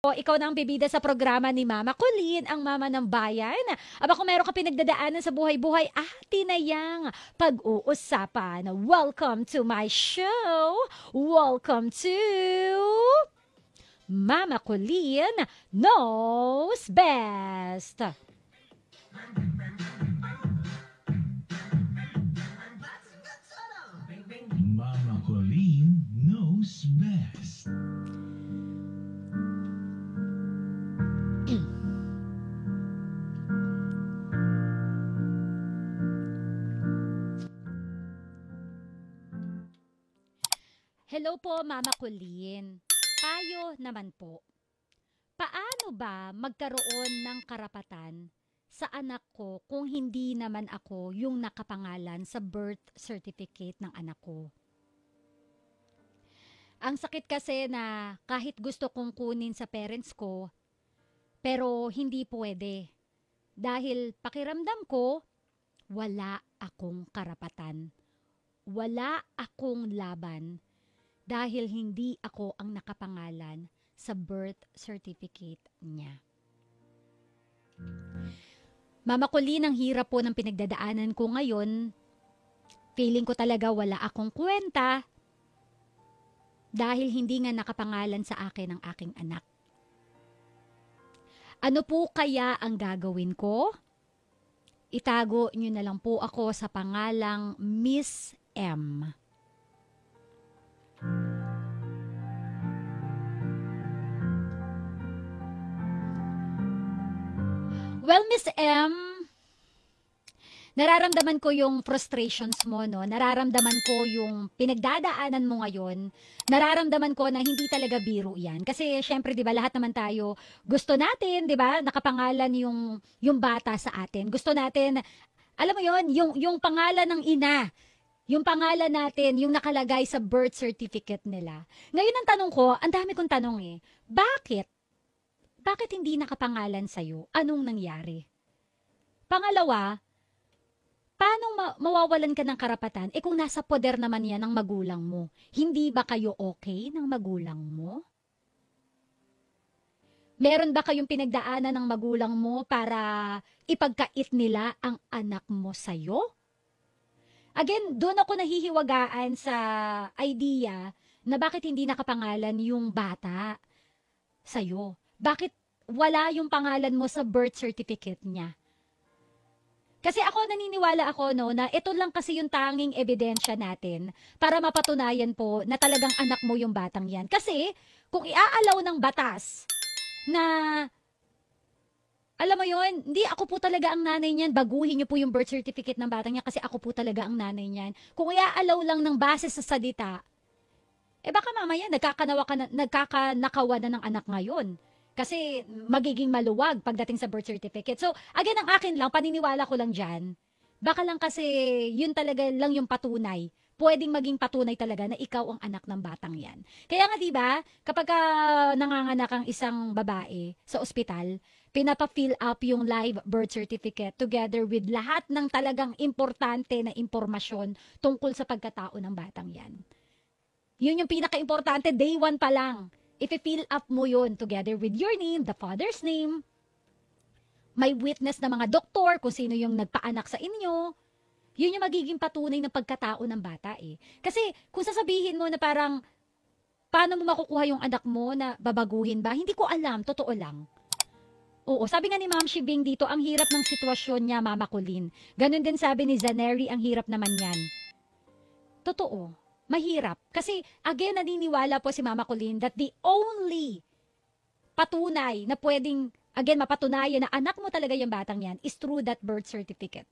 O, ikaw na ang bibida sa programa ni Mama Colleen, ang mama ng bayan. Aba kung meron ka pinagdadaanan sa buhay-buhay, na yang pag-uusapan. Welcome to my show. Welcome to Mama Colleen Knows Best. Hello po, Mama Colleen. Payo naman po. Paano ba magkaroon ng karapatan sa anak ko kung hindi naman ako yung nakapangalan sa birth certificate ng anak ko? Ang sakit kasi na kahit gusto kong kunin sa parents ko, pero hindi pwede. Dahil pakiramdam ko, wala akong karapatan. Wala akong laban dahil hindi ako ang nakapangalan sa birth certificate niya. Mama Colleen, ang hirap po ng pinagdadaanan ko ngayon. Feeling ko talaga wala akong kwenta dahil hindi nga nakapangalan sa akin ang aking anak. Ano po kaya ang gagawin ko? Itago niyo na lang po ako sa pangalang Miss M. Well, Miss M, nararamdaman ko yung frustrations mo, no? Nararamdaman ko yung pinagdadaanan mo ngayon. Nararamdaman ko na hindi talaga biro yan. Kasi, syempre, di ba, lahat naman tayo gusto natin, di ba, nakapangalan yung, yung bata sa atin. Gusto natin, alam mo yon yung, yung pangalan ng ina, yung pangalan natin, yung nakalagay sa birth certificate nila. Ngayon ang tanong ko, ang dami kong tanong eh, bakit bakit hindi nakapangalan sa'yo? Anong nangyari? Pangalawa, paano ma- mawawalan ka ng karapatan? Eh kung nasa poder naman yan ng magulang mo, hindi ba kayo okay ng magulang mo? Meron ba kayong pinagdaanan ng magulang mo para ipagkait nila ang anak mo sa'yo? Again, doon ako nahihiwagaan sa idea na bakit hindi nakapangalan yung bata sa'yo bakit wala yung pangalan mo sa birth certificate niya? Kasi ako naniniwala ako no na ito lang kasi yung tanging ebidensya natin para mapatunayan po na talagang anak mo yung batang yan. Kasi kung iaalaw ng batas na alam mo yon hindi ako po talaga ang nanay niyan. Baguhin niyo po yung birth certificate ng batang niya kasi ako po talaga ang nanay niyan. Kung iaalaw lang ng base sa sadita, eh baka mamaya nagkakanawa ka na, nagkakanakawa na ng anak ngayon. Kasi magiging maluwag pagdating sa birth certificate. So, again, ang akin lang, paniniwala ko lang dyan, baka lang kasi yun talaga lang yung patunay pwedeng maging patunay talaga na ikaw ang anak ng batang yan. Kaya nga 'di ba, kapag uh, nanganganak ang isang babae sa ospital, pinapa-fill up yung live birth certificate together with lahat ng talagang importante na impormasyon tungkol sa pagkatao ng batang yan. Yun yung pinaka-importante day one pa lang ipipill up mo yon together with your name, the father's name, may witness na mga doktor kung sino yung nagpaanak sa inyo, yun yung magiging patunay ng pagkatao ng bata eh. Kasi kung sasabihin mo na parang, paano mo makukuha yung anak mo na babaguhin ba? Hindi ko alam, totoo lang. Oo, sabi nga ni Ma'am Shibing dito, ang hirap ng sitwasyon niya, Mama Colleen. Ganon din sabi ni Zaneri, ang hirap naman yan. Totoo mahirap. Kasi again, naniniwala po si Mama Colleen that the only patunay na pwedeng, again, mapatunayan na anak mo talaga yung batang yan is through that birth certificate.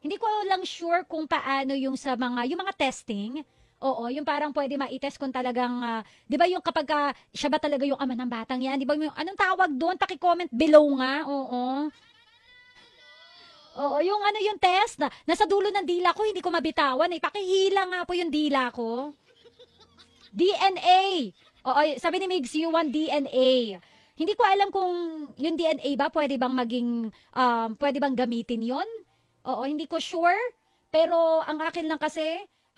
Hindi ko lang sure kung paano yung sa mga, yung mga testing, Oo, yung parang pwede ma-test kung talagang, uh, di ba yung kapag uh, siya ba talaga yung ama ng batang yan? Di ba yung, anong tawag doon? Paki-comment below nga, oo. Oo, yung ano yung test na nasa dulo ng dila ko, hindi ko mabitawan. Eh. Pakihila nga po yung dila ko. DNA. Oo, sabi ni Migs, you want DNA. Hindi ko alam kung yung DNA ba, pwede bang maging, um, pwede bang gamitin yon? Oo, hindi ko sure. Pero ang akin lang kasi,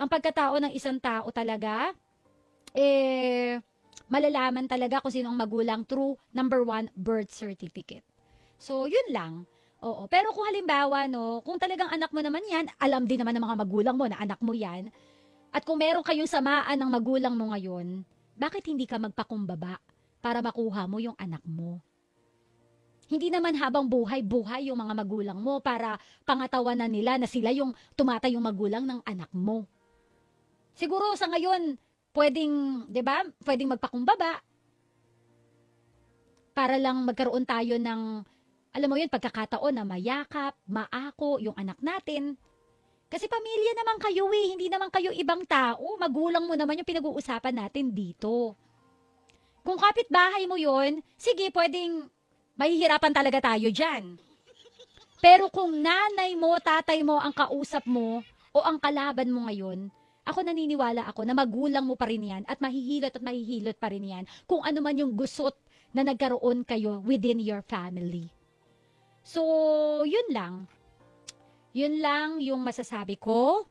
ang pagkatao ng isang tao talaga, eh, malalaman talaga kung sino ang magulang through, number one, birth certificate. So, yun lang. Oo. Pero kung halimbawa, no, kung talagang anak mo naman yan, alam din naman ng mga magulang mo na anak mo yan. At kung meron kayong samaan ng magulang mo ngayon, bakit hindi ka magpakumbaba para makuha mo yung anak mo? Hindi naman habang buhay-buhay yung mga magulang mo para pangatawanan nila na sila yung tumatay yung magulang ng anak mo. Siguro sa ngayon, pwedeng, 'di ba? Pwedeng magpakumbaba para lang magkaroon tayo ng alam mo yun, pagkakataon na mayakap, maako yung anak natin. Kasi pamilya naman kayo eh, hindi naman kayo ibang tao. Magulang mo naman yung pinag-uusapan natin dito. Kung kapitbahay mo yun, sige, pwedeng mahihirapan talaga tayo dyan. Pero kung nanay mo, tatay mo ang kausap mo o ang kalaban mo ngayon, ako naniniwala ako na magulang mo pa rin yan at mahihilot at mahihilot pa rin yan kung ano man yung gusot na nagkaroon kayo within your family. So, yun lang. Yun lang yung masasabi ko.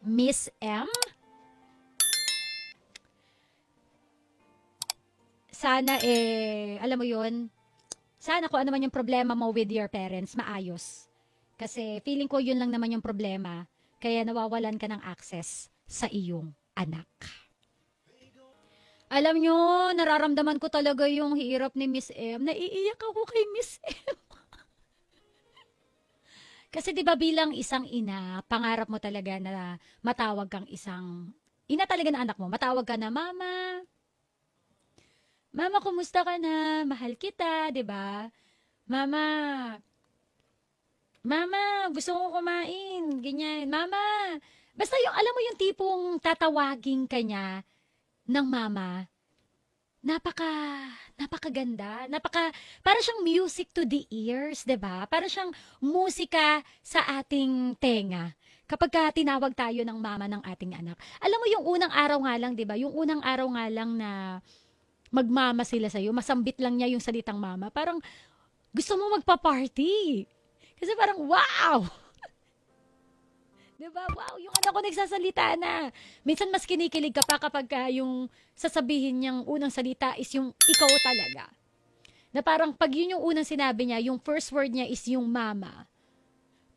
Miss M. Sana eh, alam mo yun, sana kung ano man yung problema mo with your parents, maayos. Kasi feeling ko yun lang naman yung problema, kaya nawawalan ka ng access sa iyong anak. Alam nyo, nararamdaman ko talaga yung hirap ni Miss M. Naiiyak ako kay Miss M. Kasi 'di ba bilang isang ina, pangarap mo talaga na matawag kang isang ina talaga na anak mo, matawag ka na mama. Mama, kumusta ka na? Mahal kita, 'di ba? Mama, Mama, gusto ko kumain. Ganyan. Mama, basta yung alam mo yung tipong tatawaging kanya ng mama napaka napakaganda, napaka para siyang music to the ears, 'di ba? Para siyang musika sa ating tenga kapag ka tinawag tayo ng mama ng ating anak. Alam mo yung unang araw nga lang, 'di ba? Yung unang araw nga lang na magmama sila sa iyo, masambit lang niya yung salitang mama. Parang gusto mo magpa-party. Kasi parang wow. 'Di ba? Wow, yung anak ko nagsasalita na. Minsan mas kinikilig ka pa kapag uh, yung sasabihin niyang unang salita is yung ikaw talaga. Na parang pag yun yung unang sinabi niya, yung first word niya is yung mama.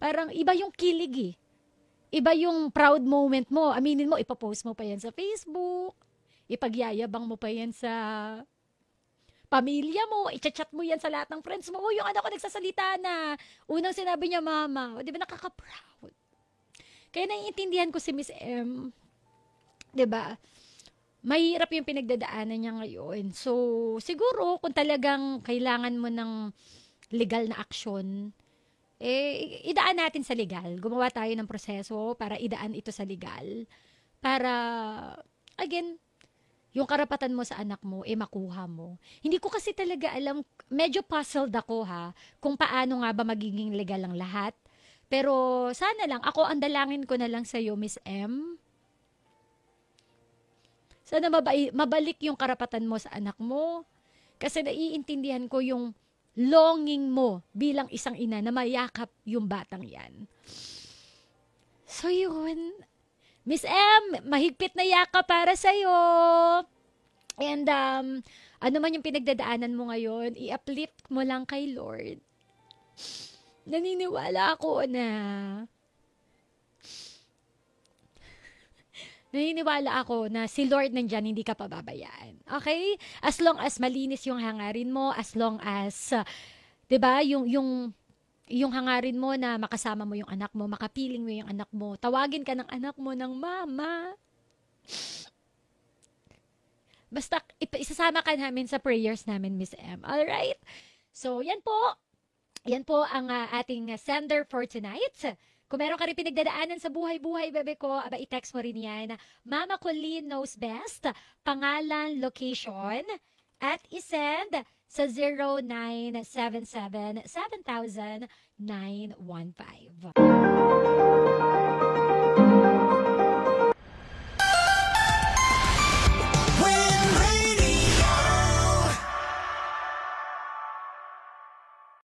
Parang iba yung kilig eh. Iba yung proud moment mo. Aminin mo, ipapost mo pa yan sa Facebook. Ipagyayabang mo pa yan sa pamilya mo, i-chat mo yan sa lahat ng friends mo. Oh, yung anak ko nagsasalita na. Unang sinabi niya, mama. O, di ba nakaka-proud? Kaya naiintindihan ko si Miss M, 'di ba? Mahirap yung pinagdadaanan niya ngayon. So, siguro kung talagang kailangan mo ng legal na aksyon, eh, idaan natin sa legal. Gumawa tayo ng proseso para idaan ito sa legal. Para, again, yung karapatan mo sa anak mo, eh makuha mo. Hindi ko kasi talaga alam, medyo puzzled ako ha, kung paano nga ba magiging legal ang lahat. Pero sana lang, ako ang dalangin ko na lang sa'yo, Miss M. Sana mabai- mabalik yung karapatan mo sa anak mo. Kasi naiintindihan ko yung longing mo bilang isang ina na mayakap yung batang yan. So yun, Miss M, mahigpit na yakap para sa'yo. And um, ano man yung pinagdadaanan mo ngayon, i-uplift mo lang kay Lord naniniwala ako na naniniwala ako na si Lord nandyan, hindi ka pababayaan. Okay? As long as malinis yung hangarin mo, as long as, uh, ba yung, yung, yung hangarin mo na makasama mo yung anak mo, makapiling mo yung anak mo, tawagin ka ng anak mo ng mama. Basta isasama ka namin sa prayers namin, Miss M. Alright? So, yan po. Yan po ang uh, ating sender for tonight. Kung meron ka rin pinagdadaanan sa buhay-buhay, bebe ko, aba, i-text mo rin yan. Mama Colleen knows best, pangalan, location, at isend sa 0977 7,915.